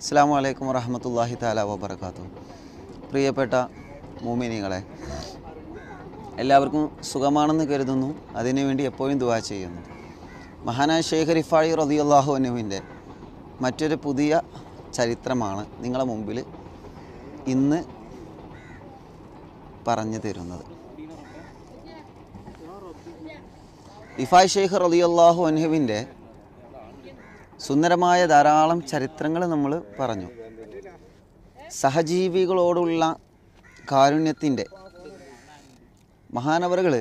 അസ്സാം വലൈക്കും വറഹമത്തല്ലാഹി താല വബർക്കാത്തു പ്രിയപ്പെട്ട മൂമിനികളെ എല്ലാവർക്കും സുഖമാണെന്ന് കരുതുന്നു അതിനുവേണ്ടി എപ്പോഴും ദുവാ ചെയ്യുന്നു മഹാനായ ഇഫായി റതി അള്ളാഹു അനുവിൻ്റെ മറ്റൊരു പുതിയ ചരിത്രമാണ് നിങ്ങളെ മുമ്പിൽ ഇന്ന് പറഞ്ഞു തരുന്നത് റിഫായ് ഷെയ്ഖ് അള്ളാഹു അനുവിൻ്റെ സുന്ദരമായ ധാരാളം ചരിത്രങ്ങൾ നമ്മൾ പറഞ്ഞു സഹജീവികളോടുള്ള കാരുണ്യത്തിൻ്റെ മഹാനവറുകൾ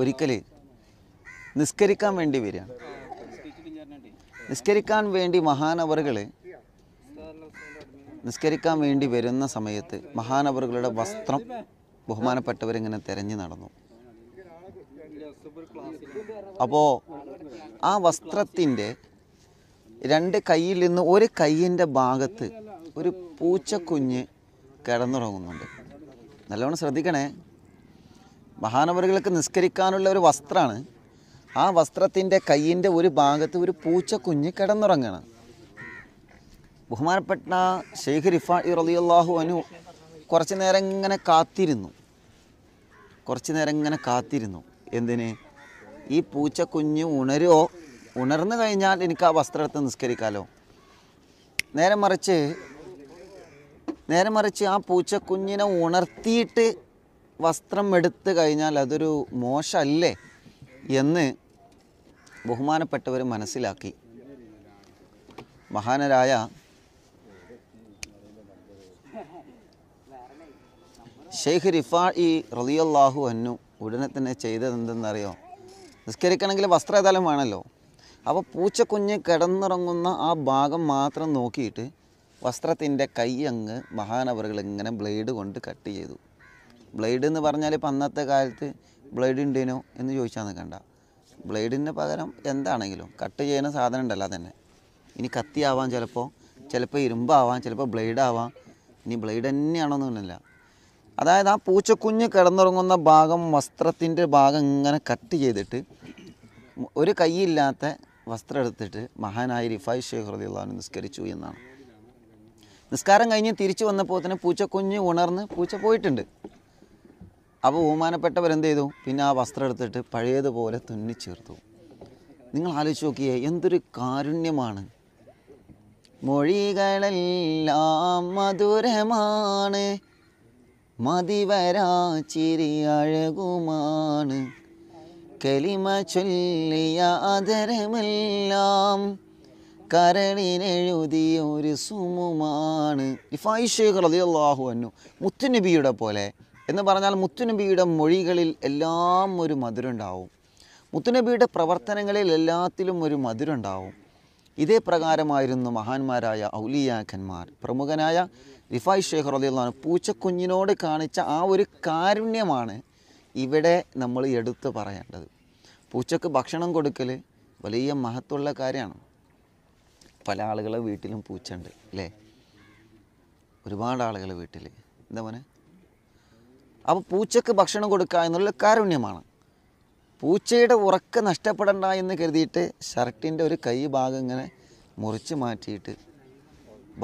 ഒരിക്കൽ നിസ്കരിക്കാൻ വേണ്ടി വരികയാണ് നിസ്കരിക്കാൻ വേണ്ടി മഹാനവറുകൾ നിസ്കരിക്കാൻ വേണ്ടി വരുന്ന സമയത്ത് മഹാനവറുകളുടെ വസ്ത്രം ബഹുമാനപ്പെട്ടവരിങ്ങനെ തിരഞ്ഞു നടന്നു അപ്പോൾ ആ വസ്ത്രത്തിൻ്റെ രണ്ട് കൈയിൽ നിന്ന് ഒരു കൈയിൻ്റെ ഭാഗത്ത് ഒരു പൂച്ചക്കുഞ്ഞ് കിടന്നുറങ്ങുന്നുണ്ട് നല്ലവണ്ണം ശ്രദ്ധിക്കണേ മഹാനവറുകൾക്ക് നിസ്കരിക്കാനുള്ള ഒരു വസ്ത്രമാണ് ആ വസ്ത്രത്തിൻ്റെ കൈയിൻ്റെ ഒരു ഭാഗത്ത് ഒരു പൂച്ചക്കുഞ്ഞ് കിടന്നുറങ്ങണം ബഹുമാനപ്പെട്ട ഷെയ്ഖ് റിഫാ ഇറലിയല്ലാഹു അനു കുറച്ച് നേരം ഇങ്ങനെ കാത്തിരുന്നു കുറച്ച് നേരം ഇങ്ങനെ കാത്തിരുന്നു എന്തിന് ഈ പൂച്ചക്കുഞ്ഞ് ഉണരോ ഉണർന്നു കഴിഞ്ഞാൽ എനിക്ക് ആ വസ്ത്രത്തെ നിസ്കരിക്കാമല്ലോ നേരെ മറിച്ച് നേരെ മറിച്ച് ആ പൂച്ചക്കുഞ്ഞിനെ ഉണർത്തിയിട്ട് വസ്ത്രം എടുത്തു കഴിഞ്ഞാൽ അതൊരു മോശമല്ലേ എന്ന് ബഹുമാനപ്പെട്ടവർ മനസ്സിലാക്കി മഹാനരായ ഷെയ്ഖ് റിഫാ ഈ റലിയല്ലാഹു അന്നു ഉടനെ തന്നെ ചെയ്തതെന്തെന്നറിയോ നിസ്കരിക്കണമെങ്കിൽ വസ്ത്രതലം വേണമല്ലോ അപ്പോൾ പൂച്ചക്കുഞ്ഞ് കിടന്നിറങ്ങുന്ന ആ ഭാഗം മാത്രം നോക്കിയിട്ട് വസ്ത്രത്തിൻ്റെ കൈ അങ്ങ് മഹാനവറുകൾ ഇങ്ങനെ ബ്ലേഡ് കൊണ്ട് കട്ട് ചെയ്തു ബ്ലേഡ് എന്ന് പറഞ്ഞാൽ ഇപ്പം അന്നത്തെ കാലത്ത് ബ്ലേഡ് ഉണ്ടേനോ എന്ന് ചോദിച്ചാൽ നിൽക്കണ്ട ബ്ലേഡിന് പകരം എന്താണെങ്കിലും കട്ട് ചെയ്യുന്ന സാധനം ഉണ്ടല്ല തന്നെ ഇനി കത്തിയാവാം ചിലപ്പോൾ ചിലപ്പോൾ ഇരുമ്പാവാം ചിലപ്പോൾ ബ്ലേഡാവാം ഇനി ബ്ലേഡ് തന്നെയാണോന്നില്ല അതായത് ആ പൂച്ചക്കുഞ്ഞ് കിടന്നുറങ്ങുന്ന ഭാഗം വസ്ത്രത്തിൻ്റെ ഭാഗം ഇങ്ങനെ കട്ട് ചെയ്തിട്ട് ഒരു കൈയില്ലാത്ത വസ്ത്രം എടുത്തിട്ട് മഹാനായ റിഫായ് ഷെയ്ഖ് റലിയുള്ളവനെ നിസ്കരിച്ചു എന്നാണ് നിസ്കാരം കഴിഞ്ഞ് തിരിച്ചു വന്നപ്പോൾ തന്നെ പൂച്ചക്കുഞ്ഞ് ഉണർന്ന് പൂച്ച പോയിട്ടുണ്ട് അപ്പോൾ ബഹുമാനപ്പെട്ടവരെന്ത് ചെയ്തു പിന്നെ ആ വസ്ത്രം എടുത്തിട്ട് പഴയതുപോലെ തുന്നി ചേർത്തു നിങ്ങൾ ആലോചിച്ച് നോക്കിയേ എന്തൊരു കാരുണ്യമാണ് മൊഴികളെല്ലാം മധുരമാണ് മതിവരാ ചിരി അഴകുമാണ് കലിമ ചൊല്ലിയ ആദരമെല്ലാം കരളിനെഴുതിയ ഒരു സുമുമാണ് ഇഫായി ഷേഖ് റളിയല്ലാഹു അന്നു മുത്തുനബിയുടെ പോലെ എന്ന് പറഞ്ഞാൽ മുത്തുനബിയുടെ മൊഴികളിൽ എല്ലാം ഒരു മധുരമുണ്ടാവും മുത്തുനബിയുടെ പ്രവർത്തനങ്ങളിൽ എല്ലാത്തിലും ഒരു മധുരമുണ്ടാവും ഇതേ പ്രകാരമായിരുന്നു മഹാന്മാരായ ഔലിയാഖന്മാർ പ്രമുഖനായ റിഫായ് ഷേഖർ റളിയല്ലാഹു പൂച്ചക്കുഞ്ഞിനോട് കാണിച്ച ആ ഒരു കാരുണ്യമാണ് ഇവിടെ നമ്മൾ എടുത്തു പറയേണ്ടത് പൂച്ചക്ക് ഭക്ഷണം കൊടുക്കൽ വലിയ മഹത്വമുള്ള കാര്യമാണ് പല ആളുകളെ വീട്ടിലും ഉണ്ട് അല്ലേ ഒരുപാട് ആളുകൾ വീട്ടിൽ എന്താ മോനെ അപ്പോൾ പൂച്ചക്ക് ഭക്ഷണം കൊടുക്കുക എന്നുള്ള കാരുണ്യമാണ് പൂച്ചയുടെ ഉറക്ക നഷ്ടപ്പെടണ്ട എന്ന് കരുതിയിട്ട് ഷർട്ടിൻ്റെ ഒരു കൈ ഭാഗം ഇങ്ങനെ മുറിച്ച് മാറ്റിയിട്ട്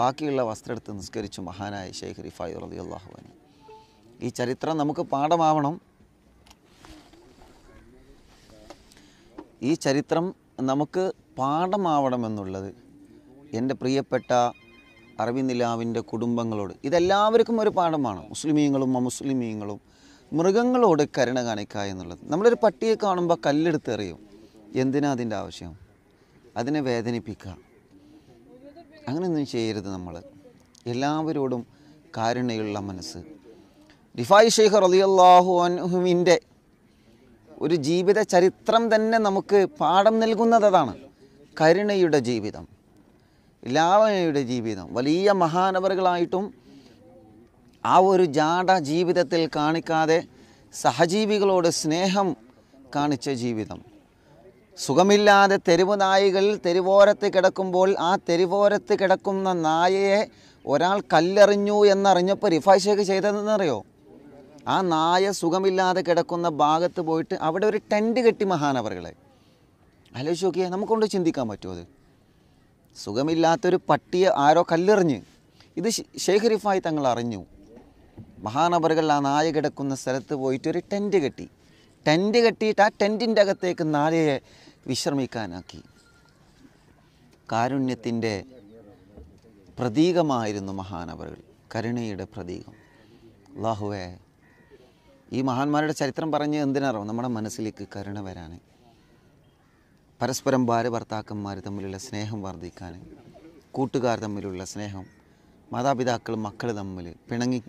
ബാക്കിയുള്ള വസ്ത്രം എടുത്ത് നിസ്കരിച്ചു മഹാനായ ഷെയ്ഖ് റിഫായ് അള്ളാഹുവിന് ഈ ചരിത്രം നമുക്ക് പാഠമാവണം ഈ ചരിത്രം നമുക്ക് പാഠമാവണമെന്നുള്ളത് എൻ്റെ പ്രിയപ്പെട്ട അറബിനിലാവിൻ്റെ കുടുംബങ്ങളോട് ഇതെല്ലാവർക്കും ഒരു പാഠമാണ് മുസ്ലിമീങ്ങളും അമുസ്ലിമീങ്ങളും മൃഗങ്ങളോട് കരുണ കാണിക്കുക എന്നുള്ളത് നമ്മളൊരു പട്ടിയെ കാണുമ്പോൾ കല്ലെടുത്ത് എറിയും എന്തിനാ അതിൻ്റെ ആവശ്യം അതിനെ വേദനിപ്പിക്കുക അങ്ങനെയൊന്നും ചെയ്യരുത് നമ്മൾ എല്ലാവരോടും കാരുണയുള്ള മനസ്സ് റിഫായി ഷെയ്ഖ് റലിയല്ലാഹു അൻഹുവിൻ്റെ ഒരു ജീവിത ചരിത്രം തന്നെ നമുക്ക് പാഠം നൽകുന്നത് അതാണ് കരുണയുടെ ജീവിതം ലാവണയുടെ ജീവിതം വലിയ മഹാനവറുകളായിട്ടും ആ ഒരു ജാട ജീവിതത്തിൽ കാണിക്കാതെ സഹജീവികളോട് സ്നേഹം കാണിച്ച ജീവിതം സുഖമില്ലാതെ തെരുവ് നായികൾ തെരുവോരത്ത് കിടക്കുമ്പോൾ ആ തെരുവോരത്ത് കിടക്കുന്ന നായയെ ഒരാൾ കല്ലെറിഞ്ഞു എന്നറിഞ്ഞപ്പോൾ റിഫാഷേഖ് ചെയ്തതെന്നറിയോ ആ നായ സുഖമില്ലാതെ കിടക്കുന്ന ഭാഗത്ത് പോയിട്ട് അവിടെ ഒരു ടെൻറ്റ് കെട്ടി മഹാനവറുകളെ ആലോചിച്ച് നോക്കിയാൽ നമുക്കൊണ്ട് ചിന്തിക്കാൻ പറ്റുമോ അത് സുഖമില്ലാത്തൊരു പട്ടിയെ ആരോ കല്ലെറിഞ്ഞ് ഇത് ശേഖരിഫായി തങ്ങൾ അറിഞ്ഞു മഹാനവറുകൾ ആ നായ കിടക്കുന്ന സ്ഥലത്ത് പോയിട്ട് ഒരു ടെൻറ്റ് കെട്ടി ടെൻറ്റ് കെട്ടിയിട്ട് ആ ടെൻറ്റിൻ്റെ അകത്തേക്ക് നായയെ വിശ്രമിക്കാനാക്കി കാരുണ്യത്തിൻ്റെ പ്രതീകമായിരുന്നു മഹാനവറുകൾ കരുണയുടെ പ്രതീകം അള്ളാഹുവേ ഈ മഹാന്മാരുടെ ചരിത്രം പറഞ്ഞ് എന്തിനാറോ നമ്മുടെ മനസ്സിലേക്ക് കരുണ വരാൻ പരസ്പരം ഭാര്യ ഭർത്താക്കന്മാർ തമ്മിലുള്ള സ്നേഹം വർദ്ധിക്കാൻ കൂട്ടുകാർ തമ്മിലുള്ള സ്നേഹം മാതാപിതാക്കൾ മക്കൾ തമ്മിൽ പിണങ്ങി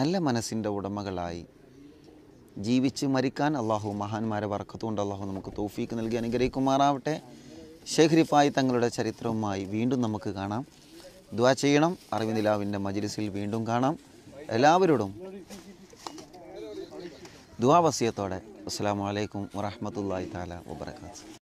നല്ല മനസ്സിൻ്റെ ഉടമകളായി ജീവിച്ച് മരിക്കാൻ അള്ളാഹു മഹാന്മാരെ വർക്കത്തുകൊണ്ട് അള്ളാഹു നമുക്ക് തോഫീക്ക് നൽകി അനുഗ്രഹിക്കുമാറാവട്ടെ ഷെഹ്രിഫായി തങ്ങളുടെ ചരിത്രവുമായി വീണ്ടും നമുക്ക് കാണാം ദ്വാ ചെയ്യണം അറിവിനിലാവിൻ്റെ മജിലിസിൽ വീണ്ടും കാണാം എല്ലാവരോടും ദുവാവസ്യത്തോടെ അസ്സാം വലൈക്കും വറഹമത്തല്ലാഹി താല വബർക്കാത്ത്